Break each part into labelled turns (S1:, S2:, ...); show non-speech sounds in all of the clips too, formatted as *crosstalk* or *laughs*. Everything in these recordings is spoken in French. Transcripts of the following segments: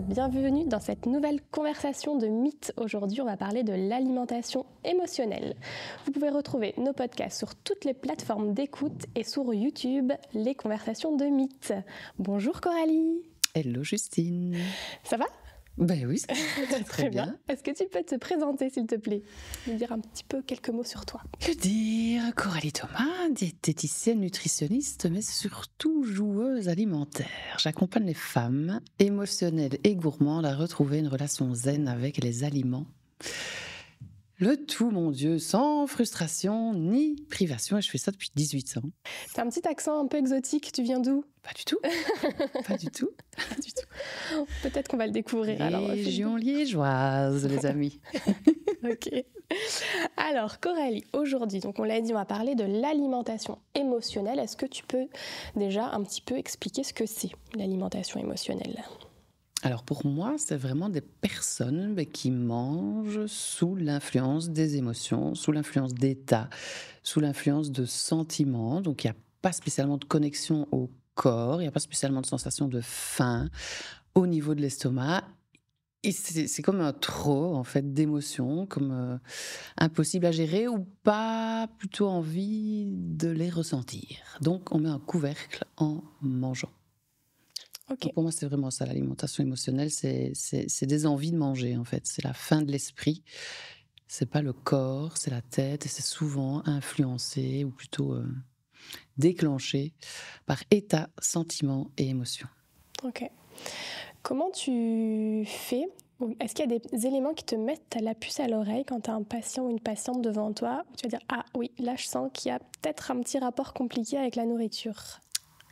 S1: bienvenue dans cette nouvelle conversation de mythes. Aujourd'hui, on va parler de l'alimentation émotionnelle. Vous pouvez retrouver nos podcasts sur toutes les plateformes d'écoute et sur YouTube, les conversations de mythes. Bonjour Coralie.
S2: Hello Justine. Ça va ben oui,
S1: très, *laughs* bien. Est-ce que tu peux te présenter, s'il te plaît me dire un petit peu quelques mots sur toi.
S2: Que dire Coralie Thomas, diététicienne, nutritionniste, mais surtout joueuse alimentaire. J'accompagne les femmes émotionnelles et gourmandes à retrouver une relation zen avec les aliments le tout, mon Dieu, sans frustration ni privation. Et je fais ça depuis 18 ans. C'est
S1: un petit accent un peu exotique. Tu viens d'où Pas du tout. *laughs* Pas du tout. Pas du tout. Peut-être qu'on va le découvrir. Euh, Région
S2: liégeoise, les *laughs* amis. *laughs*
S1: ok. Alors, Coralie, aujourd'hui, donc on l'a dit, on va parler de l'alimentation émotionnelle. Est-ce que tu peux déjà un petit peu expliquer ce que c'est l'alimentation émotionnelle
S2: alors pour moi, c'est vraiment des personnes ben, qui mangent sous l'influence des émotions, sous l'influence d'état, sous l'influence de sentiments. Donc il n'y a pas spécialement de connexion au corps, il n'y a pas spécialement de sensation de faim au niveau de l'estomac. c'est comme un trop en fait d'émotions, comme euh, impossible à gérer ou pas plutôt envie de les ressentir. Donc on met un couvercle en mangeant. Pour moi, c'est vraiment ça, l'alimentation émotionnelle. C'est des envies de manger, en fait. C'est la fin de l'esprit. C'est pas le corps, c'est la tête. Et c'est souvent influencé, ou plutôt euh, déclenché, par état, sentiment et émotion.
S1: Ok. Comment tu fais est-ce qu'il y a des éléments qui te mettent la puce à l'oreille quand tu as un patient ou une patiente devant toi Tu vas dire Ah oui, là je sens qu'il y a peut-être un petit rapport compliqué avec la nourriture.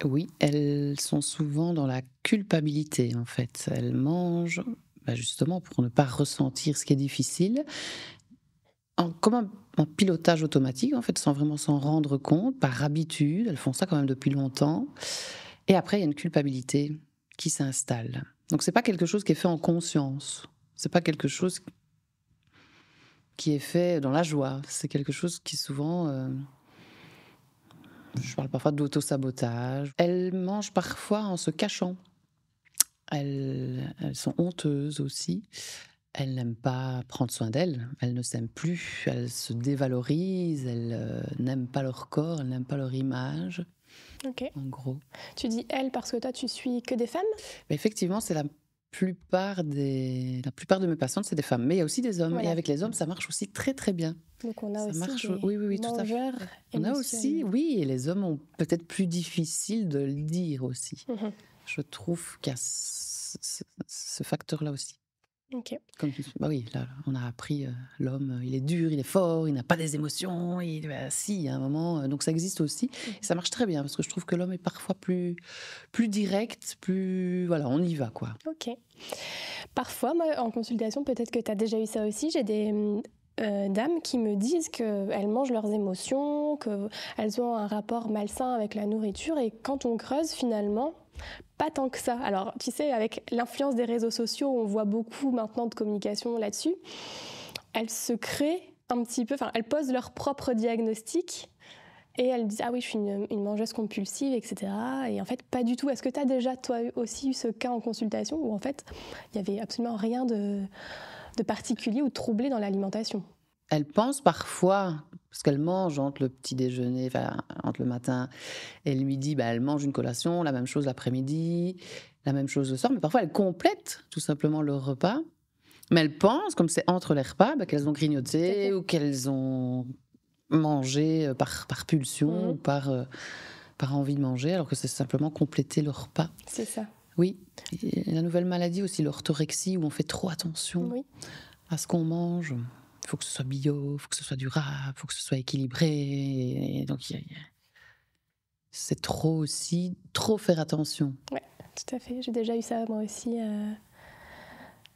S2: Oui, elles sont souvent dans la culpabilité, en fait. Elles mangent bah, justement pour ne pas ressentir ce qui est difficile, en, comme un, pilotage automatique, en fait, sans vraiment s'en rendre compte, par habitude. Elles font ça quand même depuis longtemps. Et après, il y a une culpabilité qui s'installe. Donc, c'est pas quelque chose qui est fait en conscience. C'est pas quelque chose qui est fait dans la joie. C'est quelque chose qui souvent euh, je parle parfois d'auto-sabotage. Elles mangent parfois en se cachant. Elles, sont honteuses aussi. Elles n'aiment pas prendre soin d'elles. Elles ne s'aiment plus. Elles se dévalorisent. Elles euh, n'aiment pas leur corps. Elles n'aiment pas leur image. Ok. En gros.
S1: Tu dis elles parce que toi, tu suis que des femmes
S2: Effectivement, c'est la plupart des, la plupart de mes patientes, c'est des femmes, mais il y a aussi des hommes. Et avec les hommes, ça marche aussi très très bien.
S1: Donc on a ça aussi marche, des oui, oui, oui, tout à fait. On a aussi,
S2: oui, et les hommes ont peut-être plus difficile de le dire aussi. Mhm. Je trouve qu'il y a ce facteur-là aussi bah oui, là, on a appris euh, l'homme, euh, il est dur, il est fort, il n'a pas des émotions. Il, bah, si, à un moment, euh, donc ça existe aussi. Mhm. Et ça marche très bien parce que je trouve que l'homme est parfois plus, plus direct, plus voilà, on y va quoi.
S1: Ok. Parfois, moi, en consultation, peut-être que tu as déjà eu ça aussi. J'ai des hum, dames qui me disent qu'elles mangent leurs émotions, qu'elles ont un rapport malsain avec la nourriture, et quand on creuse finalement, pas tant que ça. Alors, tu sais, avec l'influence des réseaux sociaux, on voit beaucoup maintenant de communication là-dessus. Elles se créent un petit peu, elles posent leur propre diagnostic et elles disent Ah oui, je suis une, mangeuse compulsive, etc. Et en fait, pas du tout. Est-ce que tu as déjà, toi aussi, eu ce cas en consultation où en fait, il n'y avait absolument rien de, de particulier ou troublé dans l'alimentation
S2: elle pense parfois, parce qu'elle mange entre le petit déjeuner, entre le matin et le midi, bah, elle mange une collation, la même chose l'après-midi, la même chose le soir, mais parfois elle complète tout simplement le repas. Mais elle pense, comme c'est entre les repas, bah, qu'elles ont grignoté ou qu'elles ont mangé euh, par, par pulsion mhm. ou euh, par, envie de manger, alors que c'est simplement compléter le repas. C'est ça. Oui. la nouvelle maladie aussi, l'orthorexie, où on fait trop attention à ce qu'on mange. Il faut que ce soit bio, il faut que ce soit durable, il faut que ce soit équilibré. Et donc, c'est trop aussi, trop faire attention.
S1: Oui, tout à fait. J'ai déjà eu ça, moi aussi. Euh,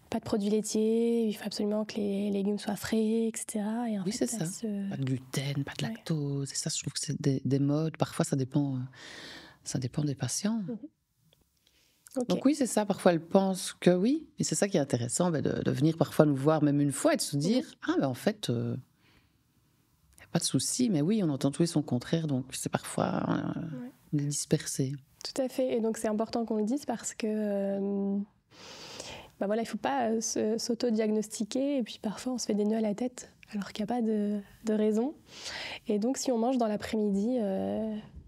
S1: pas de produits laitiers, il faut absolument que les légumes soient frais, etc. Et oui, c'est ça. Pas de
S2: gluten, pas de lactose. Et ça, je trouve que c'est des, modes. Parfois, ça dépend, euh, ça dépend des patients. Mhm. Donc oui, c'est ça. Parfois, elles pensent que oui. Et c'est ça qui est intéressant, ben, de, venir parfois nous voir même une fois et de se dire, ah ben en fait, il euh, n'y a pas de souci, mais oui, on entend tout et son contraire, donc c'est parfois euh, dispersé.
S1: Tout à fait. Et donc c'est important qu'on le dise parce que... Euh, ben voilà, il ne faut pas s'auto-diagnostiquer et puis parfois on se fait des nœuds à la tête alors qu'il n'y a pas de, de, raison. Et donc si on mange dans l'après-midi,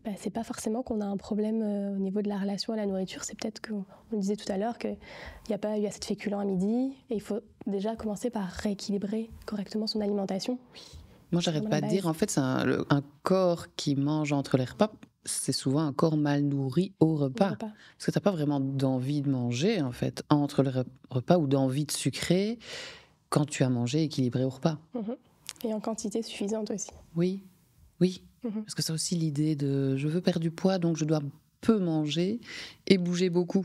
S1: ce bah, c'est pas forcément qu'on a un problème euh, au niveau de la relation à la nourriture, c'est peut-être qu'on disait tout à l'heure qu'il n'y a pas eu assez de féculents à midi et il faut déjà commencer par rééquilibrer correctement son alimentation.
S2: Moi, j'arrête pas de dire, en fait, c'est un, corps qui mange entre les repas c'est souvent un corps mal nourri au repas. Parce que tu n'as pas vraiment d'envie de manger, en fait, entre le repas ou d'envie de sucrer quand tu as mangé équilibré au repas.
S1: Mhm. Et en quantité suffisante aussi.
S2: Oui, oui. Mhm. Parce que c'est aussi l'idée de je veux perdre du poids, donc je dois peu manger et bouger beaucoup.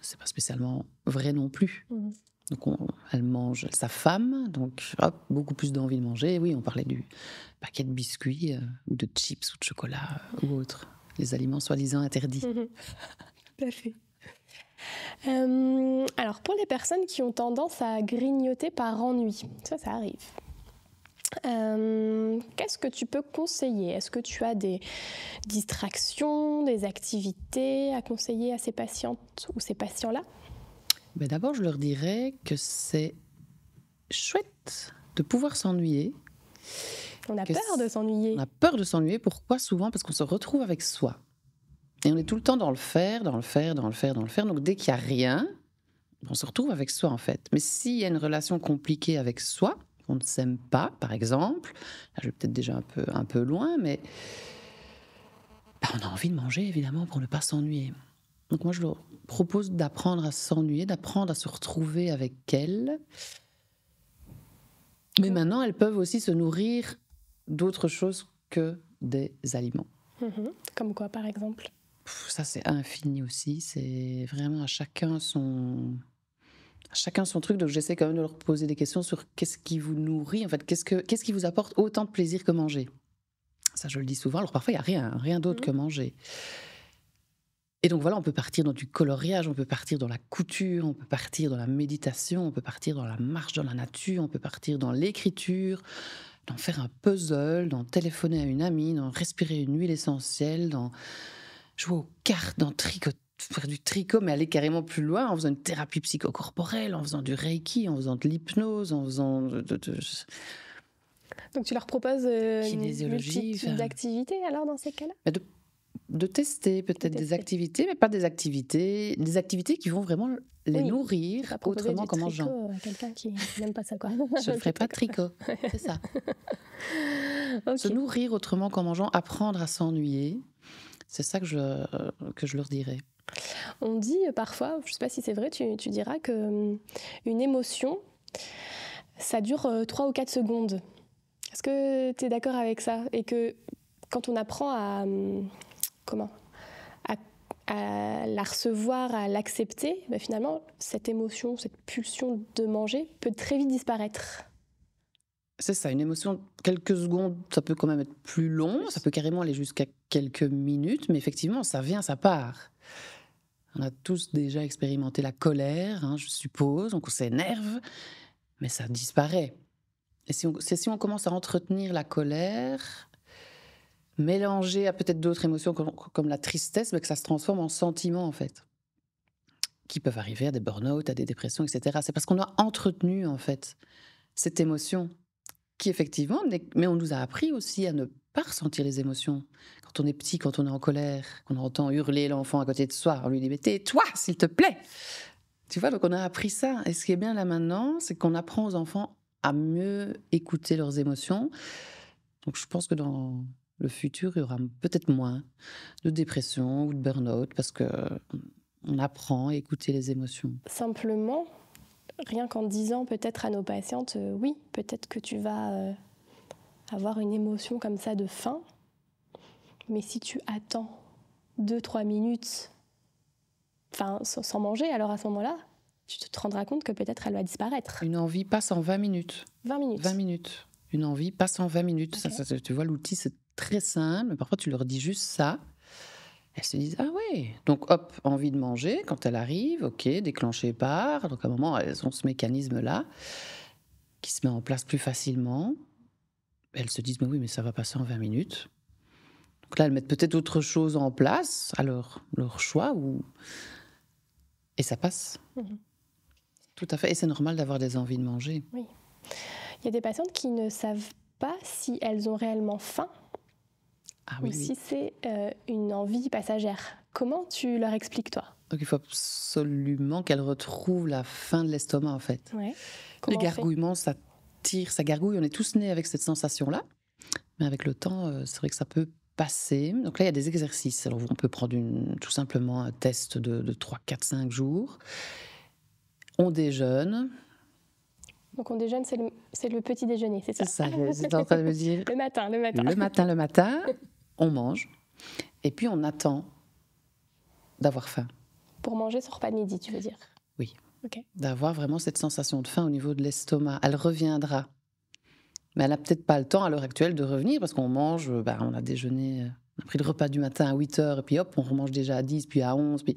S2: C'est pas spécialement vrai non plus. Mhm. Donc elle mange sa femme, donc hop, beaucoup plus d'envie de manger. oui, on parlait du paquet de biscuits euh, ou de chips ou de chocolat euh, ou autre. Les aliments soi-disant interdits.
S1: Mhm. Euh, alors pour les personnes qui ont tendance à grignoter par ennui, ça ça arrive. Euh, qu'est-ce que tu peux conseiller Est-ce que tu as des distractions, des activités à conseiller à ces patientes ou ces patients-là
S2: ben D'abord, je leur dirais que c'est chouette de pouvoir s'ennuyer.
S1: On a peur de s'ennuyer. On a
S2: peur de s'ennuyer. Pourquoi souvent Parce qu'on se retrouve avec soi. Et on est tout le temps dans le faire, dans le faire, dans le faire, dans le faire. Donc dès qu'il n'y a rien, on se retrouve avec soi en fait. Mais s'il y a une relation compliquée avec soi, on ne s'aime pas, par exemple. Là, je vais peut-être déjà un peu, un peu loin, mais bah, on a envie de manger, évidemment, pour ne pas s'ennuyer. Donc moi, je leur propose d'apprendre à s'ennuyer, d'apprendre à se retrouver avec elles. Mais mmh. maintenant, elles peuvent aussi se nourrir d'autres choses que des aliments.
S1: Mmh Comme quoi, par exemple
S2: Ça, c'est infini aussi. C'est vraiment à chacun son, chacun son truc, donc j'essaie quand même de leur poser des questions sur qu'est-ce qui vous nourrit, en fait, qu'est-ce, que, qui vous apporte autant de plaisir que manger. Ça, je le dis souvent. Alors parfois, il n'y a rien, rien d'autre que mhm. manger. Et donc voilà, on peut partir dans du coloriage, on peut partir dans la couture, on peut partir dans la méditation, on peut partir dans la marche dans la nature, on peut partir dans l'écriture, d'en faire un puzzle, d'en téléphoner à une amie, d'en respirer une huile essentielle, d'en jouer aux cartes, d'en tricoter faire du tricot, mais aller carrément plus loin en faisant une thérapie psychocorporelle, en faisant du reiki, en faisant de l'hypnose, en faisant de,
S1: Donc tu leur proposes euh, une multitude d'activités alors dans ces cas-là
S2: de, tester peut-être des activités, mais pas des activités, des activités qui vont vraiment les nourrir autrement qu'en mangeant.
S1: Quelqu'un qui *laughs* n'aime pas ça quoi. Je ne ferai pas de tricot, *laughs* c'est ça.
S2: *laughs* Se nourrir autrement qu'en mangeant, apprendre à s'ennuyer. C'est ça que je, que je leur dirais.
S1: On dit parfois, je ne sais pas si c'est vrai, tu, diras que hum, une émotion, ça dure 3 euh, ou 4 secondes. Est-ce que tu es d'accord avec ça Et que quand on apprend à hum, comment à, la recevoir, à l'accepter, bah, finalement, cette émotion, cette pulsion de manger peut très vite disparaître.
S2: C'est ça, une émotion, quelques secondes, ça peut quand même être plus long, ça peut carrément aller jusqu'à quelques minutes, mais effectivement, ça vient, ça part. On a tous déjà expérimenté la colère, hein, je suppose, donc on s'énerve, mais ça disparaît. Et si on, commence à entretenir la colère, mélangée à peut-être d'autres émotions comme, la tristesse, mais que ça se transforme en sentiment en fait, qui peuvent arriver à des burn-out, à des dépressions, etc. C'est parce qu'on a entretenu, en fait, cette émotion qui effectivement, mais on nous a appris aussi à ne pas ressentir les émotions. Quand on est petit, quand on est en colère, qu'on entend hurler l'enfant à côté de soi, on lui dit mais tais-toi s'il te plaît. Tu vois, donc on a appris ça. Et ce qui est bien là maintenant, c'est qu'on apprend aux enfants à mieux écouter leurs émotions. Donc je pense que dans le futur, il y aura peut-être moins de dépression ou de burn-out parce qu'on euh, apprend à écouter les émotions.
S1: Simplement, rien qu'en disant peut-être à nos patientes, euh, oui, peut-être que tu vas euh, avoir une émotion comme ça de faim, mais si tu attends deux trois minutes, enfin sans manger, alors à ce
S2: moment-là, tu te rendras compte que peut-être elle va disparaître. Une envie passe en 20 minutes. 20 minutes. 20 minutes. Une envie passe en 20 minutes. tu vois, l'outil, c'est très simple. Parfois, tu leur dis juste ça. Elles se disent Ah oui, Donc hop, envie de manger, quand elle arrive, ok, déclenchée par. Donc à un moment, elles ont ce mécanisme-là qui se met en place plus facilement. Elles se disent Mais oui, mais ça va passer en 20 minutes. Donc là, elles mettent peut-être autre chose en place alors leur, choix ou. Et ça passe. Mhm. Tout à fait. Et c'est normal d'avoir des envies de manger.
S1: Oui. Il y a des patientes qui ne savent pas si elles ont réellement faim ah ou si c'est euh, une envie passagère. Comment tu leur expliques, toi
S2: Donc il faut absolument qu'elles retrouvent la fin de l'estomac, en fait. Ouais. Les gargouillements, ça tire, ça gargouille. On est tous nés avec cette sensation-là. Mais avec le temps, euh, c'est vrai que ça peut passer. Donc là, il y a des exercices. Alors on peut prendre tout simplement un test de, 3, 4, 5 jours. On déjeune.
S1: Donc on déjeune, c'est le, le, petit déjeuner, c'est ça C'est ça, j'étais en train de me dire. *laughs* Le matin, le matin. Le matin,
S2: le matin. *laughs* on mange, et puis on attend d'avoir faim.
S1: Pour manger sur repas de midi, tu veux dire
S2: Oui. Okay. D'avoir vraiment cette sensation de faim au niveau de l'estomac. Elle reviendra. Mais elle n'a peut-être pas le temps à l'heure actuelle de revenir parce qu'on mange, euh, bah, on a déjeuné, euh, on a pris le repas du matin à 8 h et puis hop, on remange déjà à 10, puis à 11. Puis...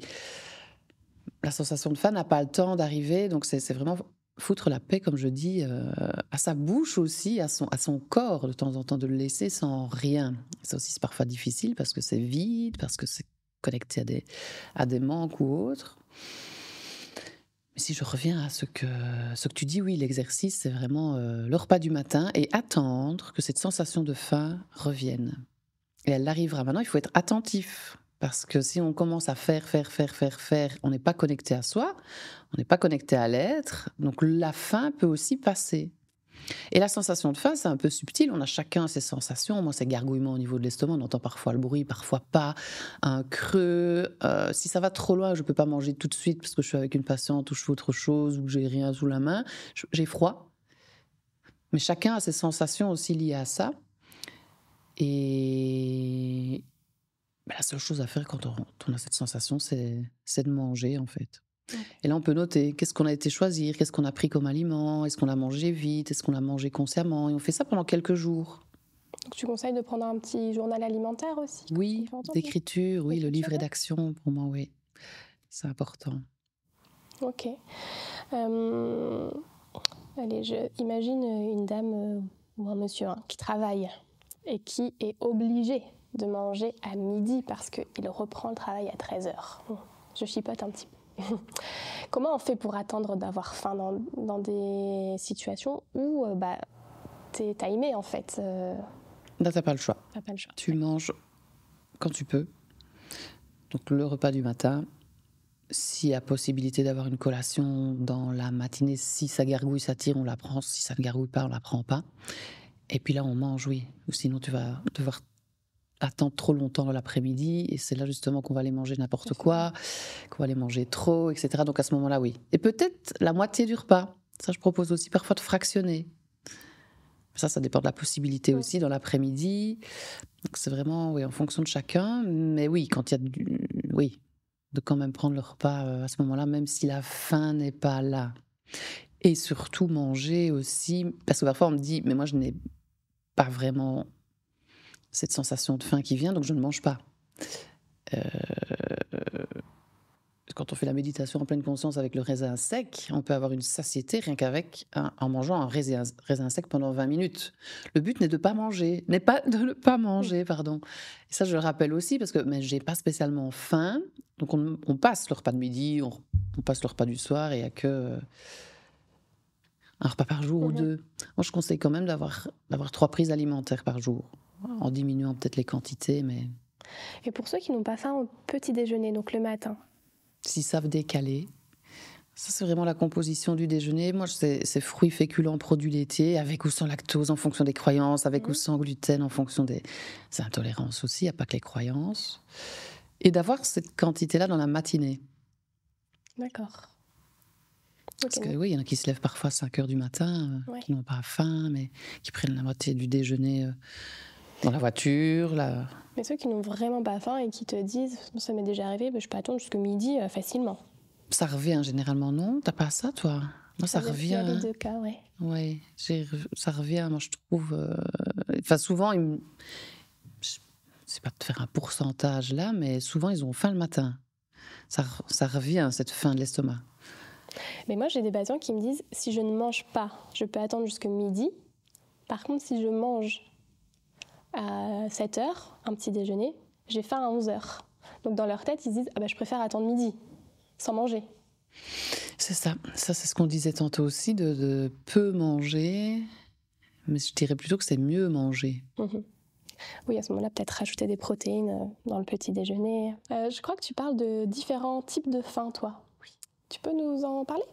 S2: La sensation de faim n'a pas le temps d'arriver, donc c'est vraiment foutre la paix, comme je dis, euh, à sa bouche aussi, à son, à son corps, de temps en temps, de le laisser sans rien. Ça aussi, c'est parfois difficile parce que c'est vide, parce que c'est connecté à des, à des manques ou autres. Mais si je reviens à ce que, ce que tu dis, oui, l'exercice, c'est vraiment euh, le repas du matin et attendre que cette sensation de faim revienne. Et elle arrivera. Maintenant, il faut être attentif parce que si on commence à faire, faire, faire, faire, faire, on n'est pas connecté à soi, on n'est pas connecté à l'être. Donc la faim peut aussi passer. Et la sensation de faim, c'est un peu subtil. On a chacun ses sensations. Moi, c'est gargouillement au niveau de l'estomac. On entend parfois le bruit, parfois pas. Un creux. Euh, si ça va trop loin, je ne peux pas manger tout de suite parce que je suis avec une patiente ou je fais autre chose ou que j'ai rien sous la main. J'ai froid. Mais chacun a ses sensations aussi liées à ça. Et, bah, la seule chose à faire quand on, a cette sensation, c'est de manger en fait. Et là, on peut noter qu'est-ce qu'on a été choisir, qu'est-ce qu'on a pris comme aliment, est-ce qu'on a mangé vite, est-ce qu'on a mangé consciemment, et on fait ça pendant quelques jours.
S1: Donc, tu conseilles de prendre un petit journal alimentaire aussi Oui, d'écriture, oui, le livre d'action,
S2: pour moi, oui. C'est important.
S1: Ok. Euh, allez, je imagine une dame euh, ou un monsieur hein, qui travaille et qui est obligé de manger à midi parce qu'il reprend le travail à 13h. Je chipote un petit peu. *laughs* Comment on fait pour attendre d'avoir faim dans, dans, des situations où tu euh, bah, t'es timé en fait euh...
S2: Là, bah, pas le choix. pas le choix. Tu manges quand tu peux. Donc le repas du matin. S'il y a possibilité d'avoir une collation dans la matinée, si ça gargouille, ça tire, on la prend. Si ça ne gargouille pas, on la prend pas. Et puis là, on mange, oui. Ou sinon, tu vas devoir attendre trop longtemps l'après-midi, et c'est là justement qu'on va aller manger n'importe quoi, qu'on va aller manger trop, etc. Donc à ce moment-là, oui. Et peut-être la moitié du repas. Ça, je propose aussi parfois de fractionner. Ça, ça dépend de la possibilité aussi dans l'après-midi. Donc c'est vraiment oui, en fonction de chacun. Mais oui, quand il y a du... Oui, de quand même prendre le repas euh, à ce moment-là, même si la faim n'est pas là. Et surtout manger aussi, parce que parfois on me dit, mais moi je n'ai pas vraiment cette sensation de faim qui vient, donc je ne mange pas. Euh, quand on fait la méditation en pleine conscience avec le raisin sec, on peut avoir une satiété rien qu'avec en mangeant un raisin, sec pendant 20 minutes. Le but n'est de pas manger, n'est pas de ne pas manger, mm. pardon. Et ça, je le rappelle aussi parce que je j'ai pas spécialement faim, donc on, passe le repas de midi, on, passe le repas du soir et il n'y a que euh, un repas par jour ou deux. Moi, je conseille quand même d'avoir trois prises alimentaires par jour en diminuant peut-être les quantités. mais...
S1: Et pour ceux qui n'ont pas faim au petit déjeuner, donc le matin
S2: S'ils savent décaler. Ça, c'est vraiment la composition du déjeuner. Moi, c'est fruits, féculents, produits laitiers, avec ou sans lactose, en fonction des croyances, avec ou mhm. sans gluten, en fonction des intolérances aussi, il n'y a pas que les croyances. Et d'avoir cette quantité-là dans la matinée.
S1: D'accord. Parce que
S2: oui, il y en a qui se lèvent parfois à 5 heures du matin, euh, qui n'ont pas faim, mais qui prennent la moitié du déjeuner. Euh, dans la voiture, là.
S1: Mais ceux qui n'ont vraiment pas faim et qui te disent, ça m'est déjà arrivé, bah, je peux attendre jusqu'au midi euh, facilement.
S2: Ça revient généralement, non T'as pas ça, toi moi, ça, ça revient. les hein. Deux cas, ouais. Ouais, ça revient. Moi, je trouve. Euh, enfin, souvent, ils C'est pas de faire un pourcentage là, mais souvent, ils ont faim le matin. Ça, ça revient cette faim de l'estomac.
S1: Mais moi, j'ai des patients qui me disent si je ne mange pas, je peux attendre jusqu'à midi. Par contre, si je mange à 7 h un petit déjeuner, j'ai faim à 11 h Donc dans leur tête, ils disent ah bah, je préfère attendre midi sans manger.
S2: C'est ça, ça c'est ce qu'on disait tantôt aussi de, peu manger, mais je dirais plutôt que c'est mieux manger.
S1: Mhm. Oui, à ce moment-là, peut-être rajouter des protéines euh, dans le petit déjeuner. Euh, je crois que tu parles de différents types de faim, toi. Oui. Tu peux nous en parler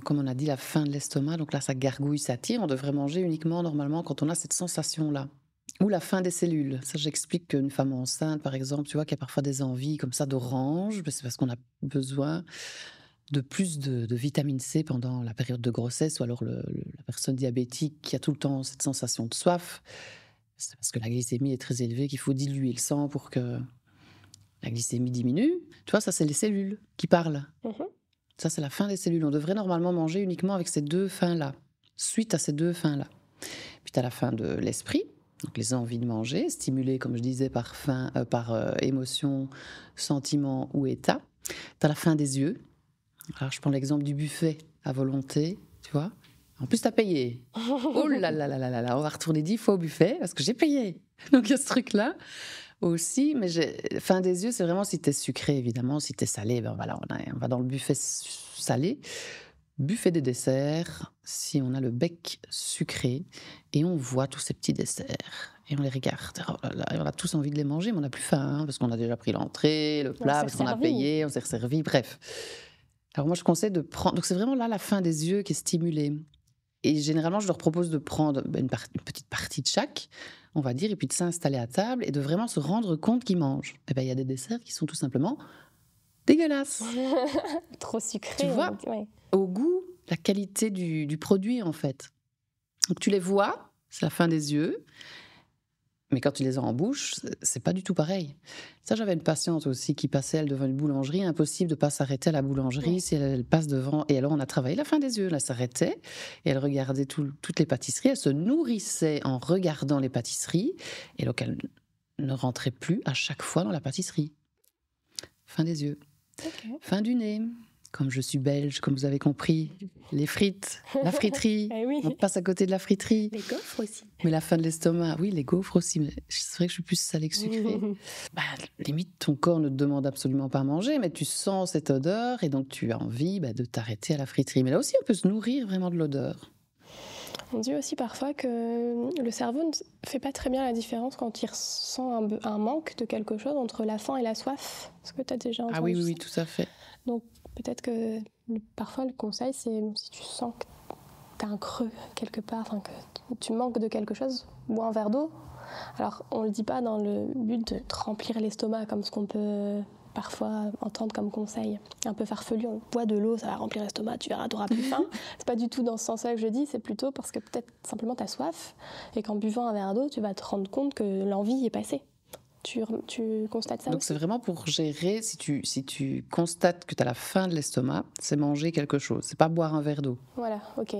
S2: comme on a dit, la fin de l'estomac, donc là, ça gargouille, ça tire. On devrait manger uniquement, normalement, quand on a cette sensation-là. Ou la faim des cellules. Ça, j'explique qu'une femme enceinte, par exemple, tu vois, qui a parfois des envies comme ça d'orange, c'est parce qu'on a besoin de plus de, vitamine C pendant la période de grossesse, ou alors la personne diabétique qui a tout le temps cette sensation de soif. C'est parce que la glycémie est très élevée qu'il faut diluer le sang pour que la glycémie diminue. Tu vois, ça, c'est les cellules qui parlent. Mm-hmm. Ça, c'est la fin des cellules. On devrait normalement manger uniquement avec ces deux fins-là, suite à ces deux fins-là. Puis tu as la fin de l'esprit, donc les envies de manger, stimulées, comme je disais, par, faim, euh, par euh, émotion, sentiment ou état. Tu as la fin des yeux. Alors, je prends l'exemple du buffet à volonté, tu vois. En plus, tu as payé. *laughs* Oh là là là là là là, on va retourner dix fois au buffet parce que j'ai payé. Donc, il y a ce truc-là aussi, mais j'ai fin des yeux, c'est vraiment si t'es sucré, évidemment. Si t'es salé, ben voilà, on, va dans le buffet salé. Buffet des desserts, si on a le bec sucré, et on voit tous ces petits desserts, et on les regarde. Oh on a tous envie de les manger, mais on n'a plus faim, hein, parce qu'on a déjà pris l'entrée, le plat, parce qu'on a payé, on s'est resservi, bref. Alors moi, je conseille de prendre... Donc c'est vraiment là la fin des yeux qui est stimulée. Et généralement, je leur propose de prendre une, petite partie de chaque, on va dire, et puis de s'installer à table et de vraiment se rendre compte qu'ils mangent. Et eh bien, il y a des desserts qui sont tout simplement dégueulasses. *laughs*
S1: Trop sucrés. Tu vois,
S2: au goût, la qualité du, du produit, en fait. Donc, tu les vois, c'est la fin des yeux. Mais quand tu les as en bouche, c'est pas du tout pareil. Ça, j'avais une patiente aussi qui passait, elle, devant une boulangerie. Impossible de pas s'arrêter à la boulangerie si elle, passe devant. Et alors, on a travaillé la fin des yeux. Elle s'arrêtait et elle regardait toutes les pâtisseries. Elle se nourrissait en regardant les pâtisseries. Et donc, elle ne rentrait plus à chaque fois dans la pâtisserie. Fin des yeux. Fin du nez comme je suis belge, comme vous avez compris, les frites, la *laughs* friterie. Eh on passe à côté de la friterie. Les gaufres aussi. Mais la faim de l'estomac, oui, les gaufres aussi. Mais c'est vrai que je suis plus salée que sucrée. *laughs* bah, limite, ton corps ne te demande absolument pas à manger, mais tu sens cette odeur et donc tu as envie bah, de t'arrêter à la friterie. Mais là aussi, on peut se nourrir vraiment de l'odeur.
S1: On dit aussi parfois que le cerveau ne fait pas très bien la différence quand il ressent un, manque de quelque chose entre la faim et la soif. Est-ce que tu as déjà ah entendu Ah oui, oui, oui, tout à fait. Donc peut-être que parfois le conseil, c'est si tu sens que tu as un creux quelque part, enfin que tu manques de quelque chose, bois un verre d'eau. Alors on ne le dit pas dans le but de te remplir l'estomac comme ce qu'on peut euh, parfois entendre comme conseil un peu farfelu, on boit de l'eau, ça va remplir l'estomac, tu verras, auras plus faim. *laughs* c'est pas du tout dans ce sens-là que je dis, c'est plutôt parce que peut-être simplement tu as soif et qu'en buvant un verre d'eau, tu vas te rendre compte que l'envie est passée tu, constates ça Donc c'est
S2: vraiment pour gérer, si tu, si tu constates que tu as la faim de l'estomac, c'est manger quelque chose, c'est pas boire un verre d'eau.
S1: Voilà, ok.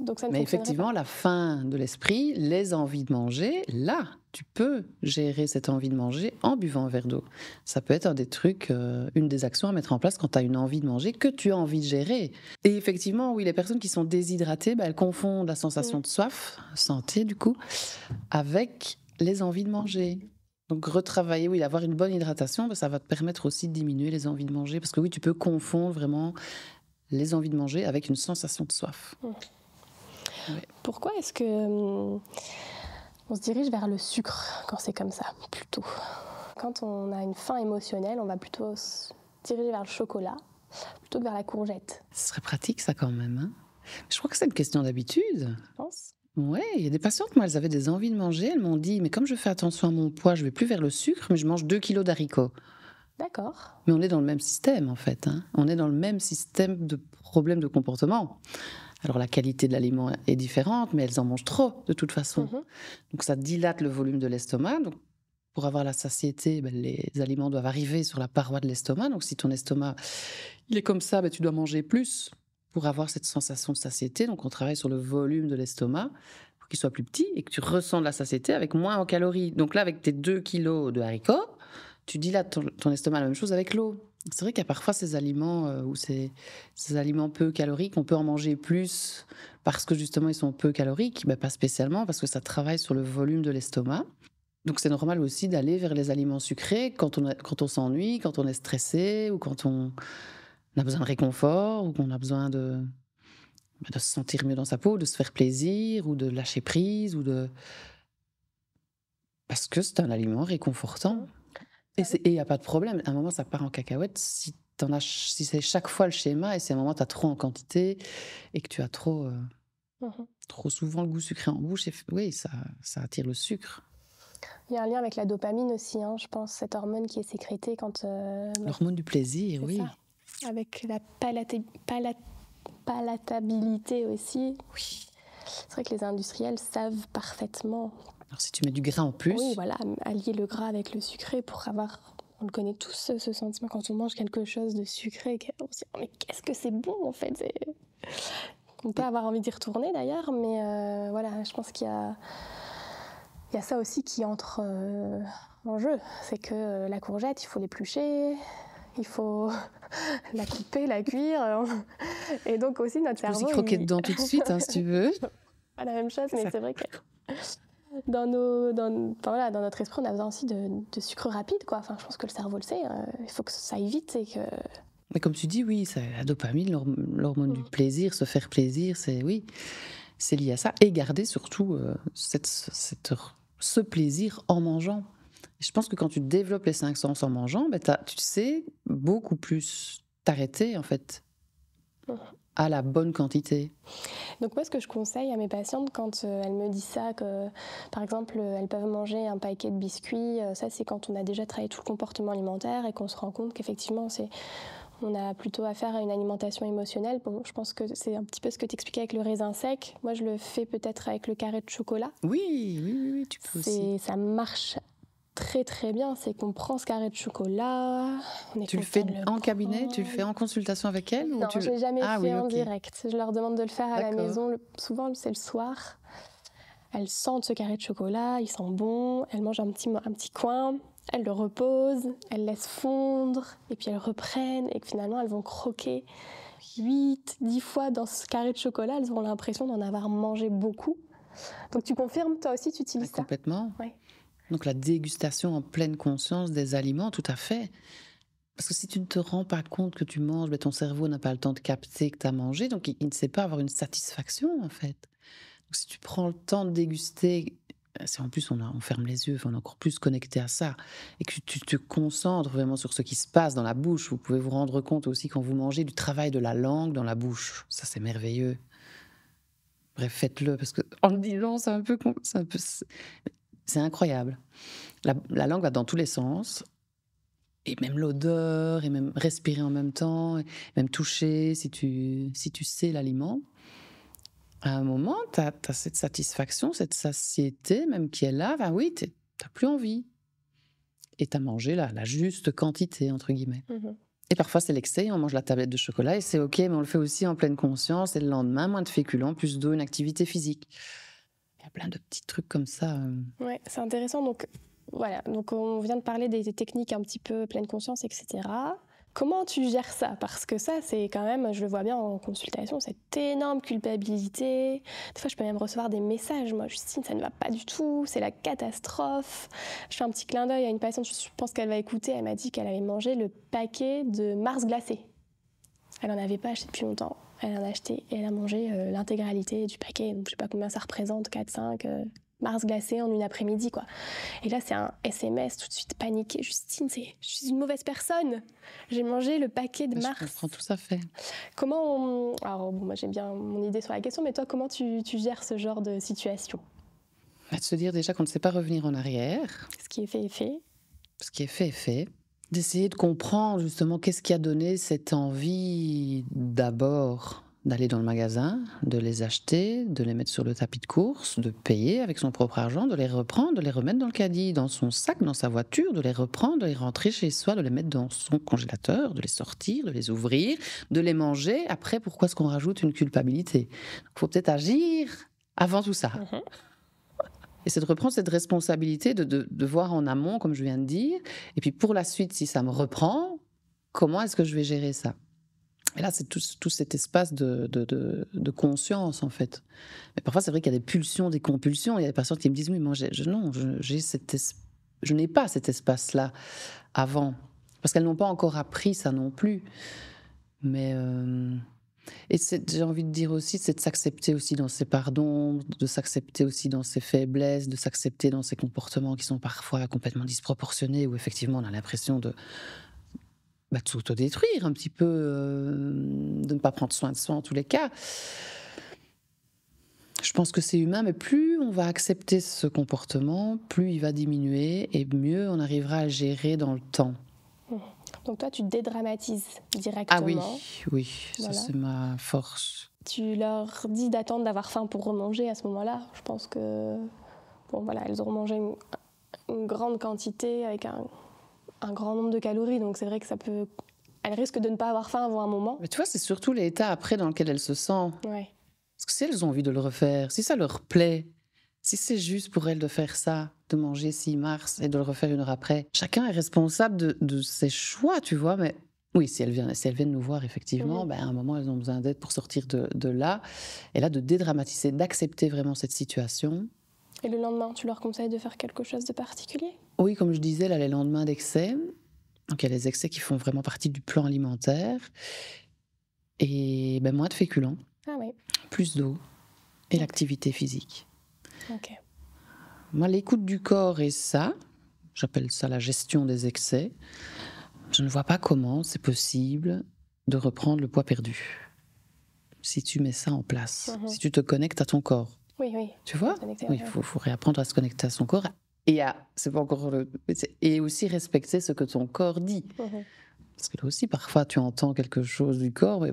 S1: Donc ça Mais effectivement,
S2: la faim de l'esprit, les envies de manger, là, tu peux gérer cette envie de manger en buvant un verre d'eau. Ça peut être un des trucs, euh, une des actions à mettre en place quand tu as une envie de manger que tu as envie de gérer. Et effectivement, oui, les personnes qui sont déshydratées, bah, elles confondent la sensation mm. de soif, santé du coup, avec les envies de manger. Donc retravailler, oui, avoir une bonne hydratation, bah, ça va te permettre aussi de diminuer les envies de manger. Parce que oui, tu peux confondre vraiment les envies de manger avec une sensation de soif. Mmh. Pourquoi
S1: est-ce que hum, on se dirige vers le sucre quand c'est comme ça, plutôt Quand on a une faim émotionnelle, on va plutôt se diriger vers le chocolat plutôt que vers la courgette.
S2: Ce serait pratique ça quand même. Hein je crois que c'est une question d'habitude. Je pense. Oui, il y a des patientes, moi, elles avaient des envies de manger. Elles m'ont dit, mais comme je fais attention à mon poids, je vais plus vers le sucre, mais je mange 2 kilos d'haricots. D'accord. Mais on est dans le même système, en fait. Hein. On est dans le même système de problèmes de comportement. Alors la qualité de l'aliment est différente, mais elles en mangent trop, de toute façon. Mhm. Donc ça dilate le volume de l'estomac. Donc pour avoir la satiété, ben, les aliments doivent arriver sur la paroi de l'estomac. Donc si ton estomac, il est comme ça, ben, tu dois manger plus pour avoir cette sensation de satiété. Donc, on travaille sur le volume de l'estomac pour qu'il soit plus petit et que tu ressens de la satiété avec moins en calories. Donc là, avec tes 2 kilos de haricots, tu dis là ton, estomac la même chose avec l'eau. C'est vrai qu'il y a parfois ces aliments euh, ou ces, aliments peu caloriques, on peut en manger plus parce que justement ils sont peu caloriques, mais pas spécialement parce que ça travaille sur le volume de l'estomac. Donc c'est normal aussi d'aller vers les aliments sucrés quand on, quand on s'ennuie, quand on est stressé ou quand on, on a besoin de réconfort ou qu'on a besoin de, de se sentir mieux dans sa peau, de se faire plaisir ou de lâcher prise ou de parce que c'est un aliment réconfortant et il n'y a pas de problème. À un moment, ça part en cacahuète si en as si c'est chaque fois le schéma et c'est un moment tu as trop en quantité et que tu as trop euh, mhm. trop souvent le goût sucré en bouche oui ça ça attire le sucre.
S1: Il y a un lien avec la dopamine aussi, hein, je pense, cette hormone qui est sécrétée quand. Euh,
S2: L'hormone du plaisir, oui.
S1: Avec la palatabilité aussi. Oui. C'est vrai que les industriels savent parfaitement.
S2: Alors si tu mets du gras en plus. Oui,
S1: voilà, allier le gras avec le sucré pour avoir. On le connaît tous, ce sentiment quand on mange quelque chose de sucré, on se dit mais qu'est-ce que c'est bon en fait. On peut avoir envie d'y retourner d'ailleurs, mais euh, voilà, je pense qu'il y a il y a ça aussi qui entre euh, en jeu, c'est que euh, la courgette, il faut l'éplucher, il faut *laughs* la couper, la cuire. Hein. Et donc aussi notre tu cerveau. Peux y croquer dedans tout de suite, hein, si tu veux. *laughs* Pas la même chose, mais c'est vrai que dans, nos, dans, voilà, dans notre esprit, on a besoin aussi de, sucre rapide, quoi. Enfin, je pense que le cerveau le sait. Hein. Il faut que ça aille vite et que.
S2: Mais comme tu dis, oui, ça, la dopamine, l'hormone du mm. plaisir, se faire plaisir, c'est oui, c'est lié à ça. Et garder surtout euh, cette, ce plaisir en mangeant. Je pense que quand tu développes les cinq sens en mangeant, ben tu sais beaucoup plus t'arrêter en fait à la bonne quantité.
S1: Donc moi, ce que je conseille à mes patientes quand euh, elles me disent ça, que par exemple elles peuvent manger un paquet de biscuits, euh, ça c'est quand on a déjà travaillé tout le comportement alimentaire et qu'on se rend compte qu'effectivement c'est on a plutôt affaire à une alimentation émotionnelle. Bon, je pense que c'est un petit peu ce que tu expliquais avec le raisin sec. Moi, je le fais peut-être avec le carré de chocolat.
S2: Oui, oui, oui, oui tu peux aussi.
S1: Ça marche très très bien, c'est qu'on prend ce carré de chocolat.
S2: On est tu le fais en cabinet, tu le fais en consultation avec elle Non, ou tu... je l'ai jamais ah fait en direct.
S1: Je leur demande de le faire à la maison. souvent, c'est le soir. Elles sentent ce carré de chocolat, il sent bon. Elles mangent un petit, un petit coin. Elles le reposent, elles laissent fondre, et puis elles reprennent, et finalement elles vont croquer 8, 10 fois dans ce carré de chocolat, elles auront l'impression d'en avoir mangé beaucoup.
S2: Donc tu confirmes, toi aussi tu utilises ça Complètement. Donc la dégustation en pleine conscience des aliments, tout à fait. Parce que si tu ne te rends pas compte que tu manges, ton cerveau n'a pas le temps de capter que tu as mangé, donc il, ne sait pas avoir une satisfaction en fait. Donc si tu prends le temps de déguster, c'est euh, en plus on, on, ferme les yeux, on est encore plus connecté à ça, et que tu te concentres vraiment sur ce qui se passe dans la bouche, vous pouvez vous rendre compte aussi quand vous mangez du travail de la langue dans la bouche. Ça c'est merveilleux. Bref, faites-le parce que en le disant, c'est un peu, c'est un peu c'est incroyable. La, langue va dans tous les sens. Et même l'odeur, et même respirer en même temps, même toucher, si tu, si tu sais l'aliment. À un moment, tu as, cette satisfaction, cette satiété même qui est là. Ben oui, tu n'as plus envie. Et tu as mangé la, juste quantité, entre guillemets. Mm-hmm. Et parfois, c'est l'excès, on mange la tablette de chocolat et c'est OK, mais on le fait aussi en pleine conscience. Et le lendemain, moins de féculents, plus d'eau, une activité physique. Il y a plein de petits trucs comme ça. Euh.
S1: Ouais, c'est intéressant. Donc voilà, donc on vient de parler des, techniques un petit peu pleine conscience, etc. Comment tu gères ça Parce que ça, c'est quand même, je le vois bien en consultation, cette énorme culpabilité. Des fois, je peux même recevoir des messages. Moi, Justine, ça ne va pas du tout, c'est la catastrophe. Je fais un petit clin d'œil à une patiente, je pense qu'elle va écouter. Elle m'a dit qu'elle avait mangé le paquet de Mars glacé. Elle n'en avait pas acheté depuis longtemps. Elle en a acheté et elle a mangé euh, l'intégralité du paquet. Donc je sais pas combien ça représente, 4, 5 Mars glacé en une après-midi, quoi. Et là, c'est un SMS tout de suite paniqué. Justine, c'est, je suis une mauvaise personne. J'ai mangé le paquet de Mars.
S2: Ah, je comprends tout ça fait.
S1: Comment Alors, bon, moi, j'ai bien mon idée sur la question, mais toi, comment tu, gères ce genre de situation
S2: À bah, De se dire déjà qu'on ne sait pas revenir en arrière.
S1: Ce qui est fait est fait.
S2: Ce qui est fait est fait d'essayer de comprendre justement qu'est-ce qui a donné cette envie d'abord d'aller dans le magasin, de les acheter, de les mettre sur le tapis de course, de payer avec son propre argent, de les reprendre, de les remettre dans le caddie, dans son sac, dans sa voiture, de les reprendre, de les rentrer chez soi, de les mettre dans son congélateur, de les sortir, de les ouvrir, de les manger. Après, pourquoi est-ce qu'on rajoute une culpabilité Il faut peut-être agir avant tout ça. Et c'est de reprendre cette responsabilité de, de, voir en amont, comme je viens de dire. Et puis pour la suite, si ça me reprend, comment est-ce que je vais gérer ça Et là, c'est tout, cet espace de, de, conscience, en fait. Mais parfois, c'est vrai qu'il y a des pulsions, des compulsions. Il y a des personnes qui me disent Oui, moi, je, non, j'ai je n'ai pas cet espace-là avant. Parce qu'elles n'ont pas encore appris ça non plus. Mais. Euh, et j'ai envie de dire aussi, c'est de s'accepter aussi dans ses pardons, de s'accepter aussi dans ses faiblesses, de s'accepter dans ses comportements qui sont parfois complètement disproportionnés, où effectivement on a l'impression de, bah, s'autodétruire un petit peu, euh, de ne pas prendre soin de soi en tous les cas. Je pense que c'est humain, mais plus on va accepter ce comportement, plus il va diminuer et mieux on arrivera à gérer dans le temps.
S1: Donc toi, tu dédramatises directement. Ah oui,
S2: oui, ça c'est ma force.
S1: Tu leur dis d'attendre d'avoir faim pour remanger à ce moment-là. Je pense que, bon voilà, elles ont mangé une, grande quantité avec un, grand nombre de calories, donc c'est vrai que ça peut elles risquent de ne pas avoir faim avant un moment.
S2: Mais tu vois, c'est surtout l'état après dans lequel elles se sentent. Ouais. Parce que si elles ont envie de le refaire, si ça leur plaît, si c'est juste pour elle de faire ça, de manger 6 mars et de le refaire une heure après, chacun est responsable de, ses choix, tu vois, mais oui, si elle vient si nous voir, effectivement, ben, à un moment, elles ont besoin d'aide pour sortir de, là. Et là, de dédramatiser, d'accepter vraiment cette situation.
S1: Et le lendemain, tu leur conseilles de faire quelque chose de particulier
S2: Oui, comme je disais, là, les lendemains d'excès. Donc, il y a les excès qui font vraiment partie du plan alimentaire. Et ben, moins de féculents. Ah Plus d'eau et l'activité physique. Moi, l'écoute du corps et ça, j'appelle ça la gestion des excès. Je ne vois pas comment c'est possible de reprendre le poids perdu si tu mets ça en place, mm-hmm. si tu te connectes à ton corps. Oui, oui. Tu vois Il faut, réapprendre à se connecter à son corps et c'est pas encore et aussi respecter ce que ton corps dit. Mm-hmm. Parce que là aussi, parfois, tu entends quelque chose du corps, mais